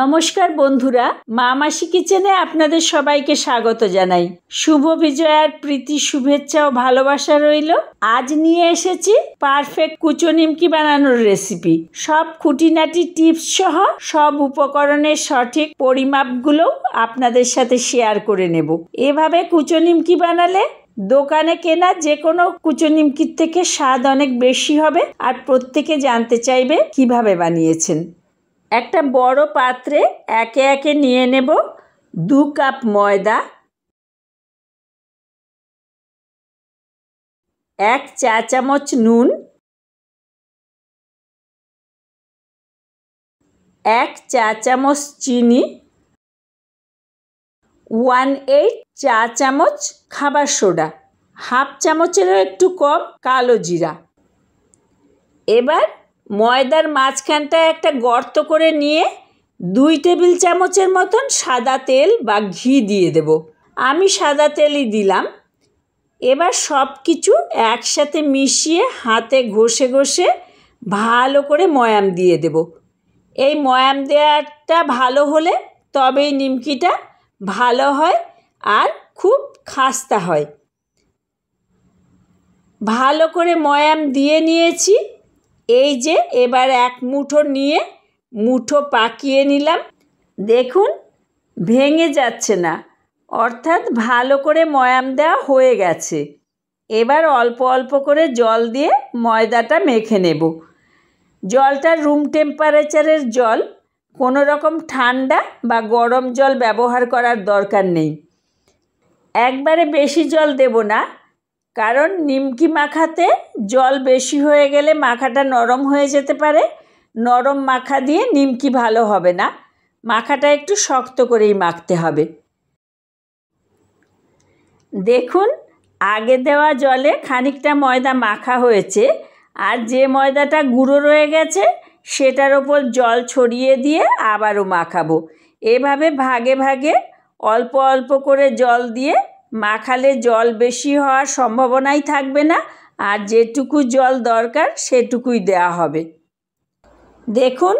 নমস্কার বন্ধুরা মা মাসি কিচেনে আপনাদের সবাইকে স্বাগত জানাই শুভ বিজয়ার প্রীতি শুভেচ্ছা ও ভালোবাসা রইল আজ নিয়ে এসেছি পারফেক্ট কুচো নিমকি বানানোর রেসিপি সব খুঁটিনাটি টিপস সহ সব উপকরণের সঠিক পরিমাপগুলো আপনাদের সাথে শেয়ার করে নেব এভাবে কুচো নিমকি বানালে দোকানে কেনা যে কোনো কুচো নিমকির থেকে স্বাদ অনেক বেশি হবে আর প্রত্যেকে জানতে চাইবে কিভাবে বানিয়েছেন একটা বড় পাত্রে একে একে নিয়ে নেব দু কাপ ময়দা এক চা চামচ নুন এক চা চামচ চিনি ওয়ান এইট চা চামচ খাবার সোডা হাফ চামচেরও একটু কম কালো জিরা এবার ময়দার মাঝখানটা একটা গর্ত করে নিয়ে দুই টেবিল চামচের মতন সাদা তেল বা ঘি দিয়ে দেব আমি সাদা তেলই দিলাম এবার সব কিছু একসাথে মিশিয়ে হাতে ঘষে ঘষে ভালো করে ময়াম দিয়ে দেব এই ময়াম দেওয়াটা ভালো হলে তবেই নিমকিটা ভালো হয় আর খুব খাস্তা হয় ভালো করে ময়াম দিয়ে নিয়েছি এই যে এবার এক মুঠো নিয়ে মুঠো পাকিয়ে নিলাম দেখুন ভেঙে যাচ্ছে না অর্থাৎ ভালো করে ময়াম দেওয়া হয়ে গেছে এবার অল্প অল্প করে জল দিয়ে ময়দাটা মেখে নেব জলটা রুম টেম্পারেচারের জল কোনো রকম ঠান্ডা বা গরম জল ব্যবহার করার দরকার নেই একবারে বেশি জল দেব না কারণ নিমকি মাখাতে জল বেশি হয়ে গেলে মাখাটা নরম হয়ে যেতে পারে নরম মাখা দিয়ে নিমকি ভালো হবে না মাখাটা একটু শক্ত করেই মাখতে হবে দেখুন আগে দেওয়া জলে খানিকটা ময়দা মাখা হয়েছে আর যে ময়দাটা গুঁড়ো রয়ে গেছে সেটার ওপর জল ছড়িয়ে দিয়ে আবারও মাখাবো এভাবে ভাগে ভাগে অল্প অল্প করে জল দিয়ে মাখালে জল বেশি হওয়ার সম্ভাবনাই থাকবে না আর যেটুকু জল দরকার সেটুকুই দেয়া হবে দেখুন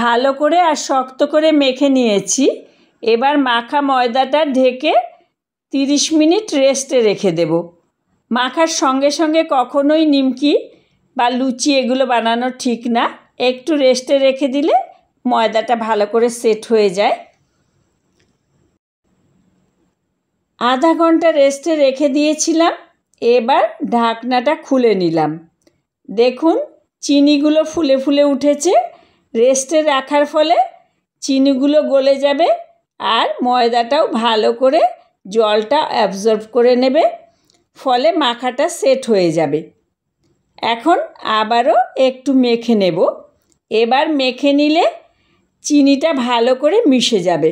ভালো করে আর শক্ত করে মেখে নিয়েছি এবার মাখা ময়দাটা ঢেকে তিরিশ মিনিট রেস্টে রেখে দেব মাখার সঙ্গে সঙ্গে কখনোই নিমকি বা লুচি এগুলো বানানো ঠিক না একটু রেস্টে রেখে দিলে ময়দাটা ভালো করে সেট হয়ে যায় আধা ঘন্টা রেস্টে রেখে দিয়েছিলাম এবার ঢাকনাটা খুলে নিলাম দেখুন চিনিগুলো ফুলে ফুলে উঠেছে রেস্টে রাখার ফলে চিনিগুলো গলে যাবে আর ময়দাটাও ভালো করে জলটা অ্যাবজর্ব করে নেবে ফলে মাখাটা সেট হয়ে যাবে এখন আবারও একটু মেখে নেব এবার মেখে নিলে চিনিটা ভালো করে মিশে যাবে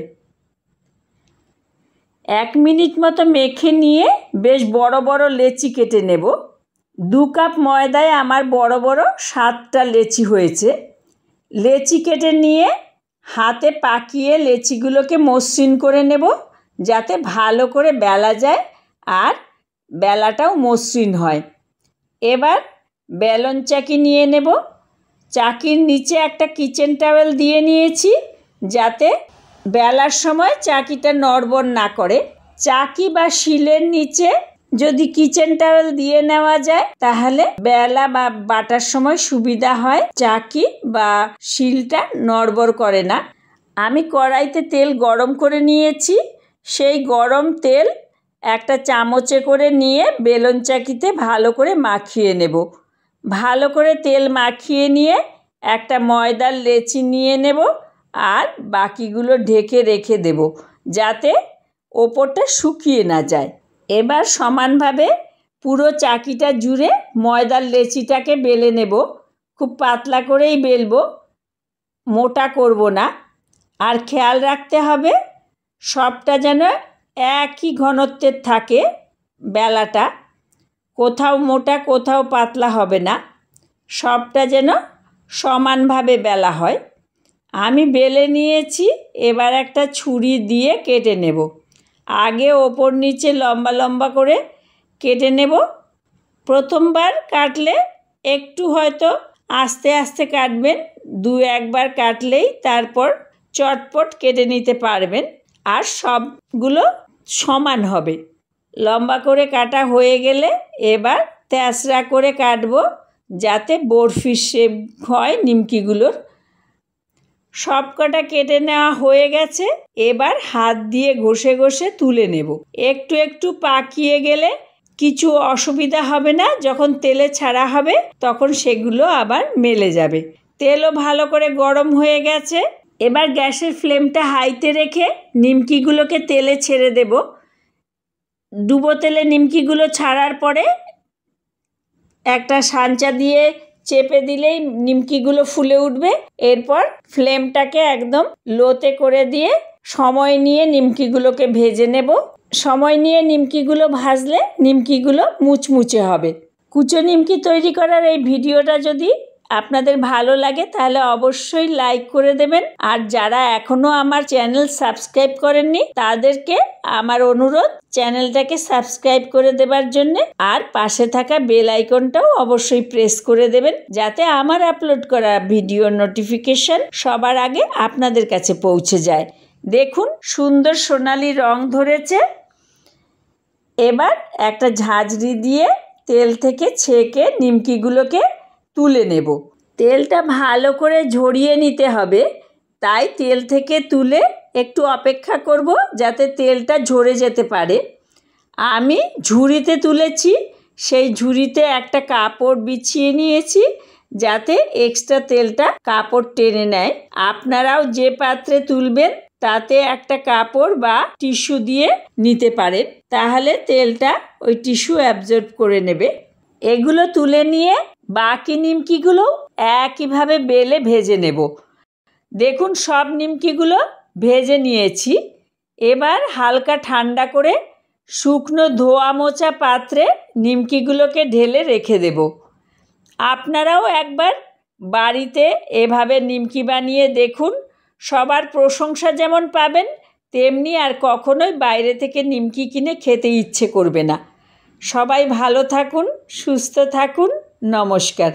এক মিনিট মতো মেখে নিয়ে বেশ বড় বড় লেচি কেটে নেব দু কাপ ময়দায় আমার বড় বড় সাতটা লেচি হয়েছে লেচি কেটে নিয়ে হাতে পাকিয়ে লেচিগুলোকে মসৃণ করে নেব যাতে ভালো করে বেলা যায় আর বেলাটাও মসৃণ হয় এবার বেলন চাকি নিয়ে নেব চাকির নিচে একটা কিচেন টাওয়েল দিয়ে নিয়েছি যাতে বেলার সময় চাকিটা নড়বড় না করে চাকি বা শিলের নিচে যদি কিচেন টাওয়েল দিয়ে নেওয়া যায় তাহলে বেলা বা বাটার সময় সুবিধা হয় চাকি বা শিলটা নড়বড় করে না আমি কড়াইতে তেল গরম করে নিয়েছি সেই গরম তেল একটা চামচে করে নিয়ে বেলন চাকিতে ভালো করে মাখিয়ে নেব ভালো করে তেল মাখিয়ে নিয়ে একটা ময়দার লেচি নিয়ে নেব আর বাকিগুলো ঢেকে রেখে দেব যাতে ওপরটা শুকিয়ে না যায় এবার সমানভাবে পুরো চাকিটা জুড়ে ময়দার লেচিটাকে বেলে নেব খুব পাতলা করেই বেলবো মোটা করব না আর খেয়াল রাখতে হবে সবটা যেন একই ঘনত্বের থাকে বেলাটা কোথাও মোটা কোথাও পাতলা হবে না সবটা যেন সমানভাবে বেলা হয় আমি বেলে নিয়েছি এবার একটা ছুরি দিয়ে কেটে নেব আগে ওপর নিচে লম্বা লম্বা করে কেটে নেব প্রথমবার কাটলে একটু হয়তো আস্তে আস্তে কাটবেন দু একবার কাটলেই তারপর চটপট কেটে নিতে পারবেন আর সবগুলো সমান হবে লম্বা করে কাটা হয়ে গেলে এবার তেসরা করে কাটবো যাতে বরফির শেপ হয় নিমকিগুলোর সবকটা কেটে নেওয়া হয়ে গেছে এবার হাত দিয়ে ঘষে ঘষে তুলে নেব একটু একটু পাকিয়ে গেলে কিছু অসুবিধা হবে না যখন তেলে ছাড়া হবে তখন সেগুলো আবার মেলে যাবে তেলও ভালো করে গরম হয়ে গেছে এবার গ্যাসের ফ্লেমটা হাইতে রেখে নিমকিগুলোকে তেলে ছেড়ে দেব ডুবো তেলে নিমকিগুলো ছাড়ার পরে একটা সাঞ্চা দিয়ে চেপে দিলেই নিমকিগুলো ফুলে উঠবে এরপর ফ্লেমটাকে একদম লোতে করে দিয়ে সময় নিয়ে নিমকিগুলোকে ভেজে নেব সময় নিয়ে নিমকিগুলো ভাজলে নিমকিগুলো মুচমুচে হবে কুচো নিমকি তৈরি করার এই ভিডিওটা যদি আপনাদের ভালো লাগে তাহলে অবশ্যই লাইক করে দেবেন আর যারা এখনো আমার চ্যানেল সাবস্ক্রাইব করেননি তাদেরকে আমার অনুরোধ চ্যানেলটাকে সাবস্ক্রাইব করে দেবার জন্য আর পাশে থাকা বেল আইকনটাও অবশ্যই প্রেস করে দেবেন যাতে আমার আপলোড করা ভিডিও নোটিফিকেশন সবার আগে আপনাদের কাছে পৌঁছে যায় দেখুন সুন্দর সোনালি রং ধরেছে এবার একটা ঝাঁঝরি দিয়ে তেল থেকে ছেঁকে নিমকিগুলোকে তুলে নেব তেলটা ভালো করে ঝরিয়ে নিতে হবে তাই তেল থেকে তুলে একটু অপেক্ষা করব যাতে তেলটা ঝরে যেতে পারে আমি ঝুড়িতে তুলেছি সেই ঝুড়িতে একটা কাপড় বিছিয়ে নিয়েছি যাতে এক্সট্রা তেলটা কাপড় টেনে নেয় আপনারাও যে পাত্রে তুলবেন তাতে একটা কাপড় বা টিস্যু দিয়ে নিতে পারেন তাহলে তেলটা ওই টিস্যু অ্যাবজর্ব করে নেবে এগুলো তুলে নিয়ে বাকি নিমকিগুলো একইভাবে বেলে ভেজে নেব দেখুন সব নিমকিগুলো ভেজে নিয়েছি এবার হালকা ঠান্ডা করে শুকনো ধোয়া মোচা পাত্রে নিমকিগুলোকে ঢেলে রেখে দেব আপনারাও একবার বাড়িতে এভাবে নিমকি বানিয়ে দেখুন সবার প্রশংসা যেমন পাবেন তেমনি আর কখনোই বাইরে থেকে নিমকি কিনে খেতে ইচ্ছে করবে না সবাই ভালো থাকুন সুস্থ থাকুন নমস্কার